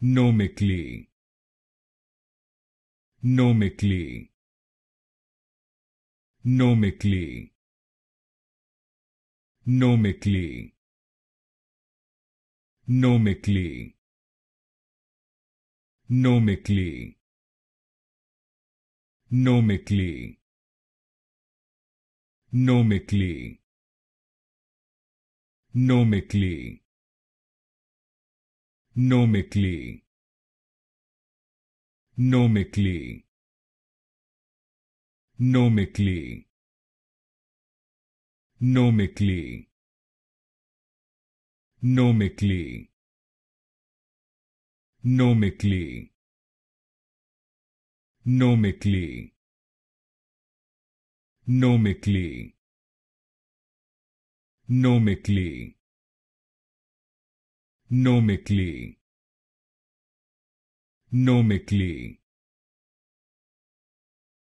Nomically. Nomically. Nomically. Nomically. Nomically. Nomically. Nomically. Nomically. Nomically nomically nomically nomically nomically nomically nomically nomically nomically nomically Nomically. Nomically.